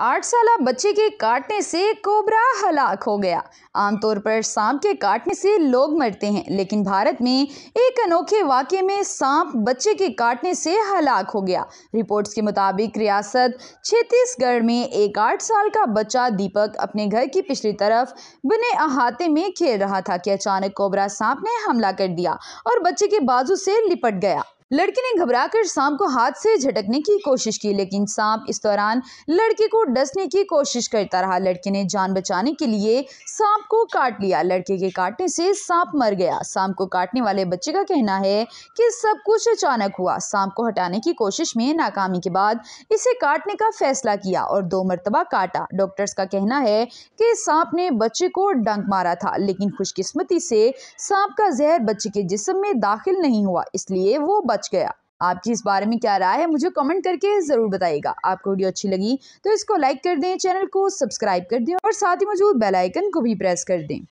आठ साल बच्चे के काटने से कोबरा हलाक हो गया आमतौर पर सांप के काटने से लोग मरते हैं लेकिन भारत में एक अनोखे वाक्य में सांप बच्चे के काटने से हलाक हो गया रिपोर्ट्स के मुताबिक रियासत छत्तीसगढ़ में एक आठ साल का बच्चा दीपक अपने घर की पिछली तरफ बने अहाते में खेल रहा था कि अचानक कोबरा सांप ने हमला कर दिया और बच्चे के बाजू से लिपट गया लड़की ने घबराकर सांप को हाथ से झटकने की कोशिश की लेकिन सांप इस दौरान लड़की को डसने की कोशिश करता रहा लड़की ने जान बचाने के लिए सांप को काट लिया लड़के के काटने से सांप मर गया सांप को काटने वाले बच्चे का कहना है कि सब कुछ अचानक हुआ सांप को हटाने की कोशिश में नाकामी के बाद इसे काटने का फैसला किया और दो मरतबा काटा डॉक्टर्स का कहना है कि सांप ने बच्चे को डंक मारा था लेकिन खुशकिस्मती से सांप का जहर बच्चे के जिसम में दाखिल नहीं हुआ इसलिए वो बच गया आपकी इस बारे में क्या राय है मुझे कमेंट करके ज़रूर बताइएगा आपको वीडियो अच्छी लगी तो इसको लाइक कर दें चैनल को सब्सक्राइब कर दें और साथ ही मौजूद बेल आइकन को भी प्रेस कर दें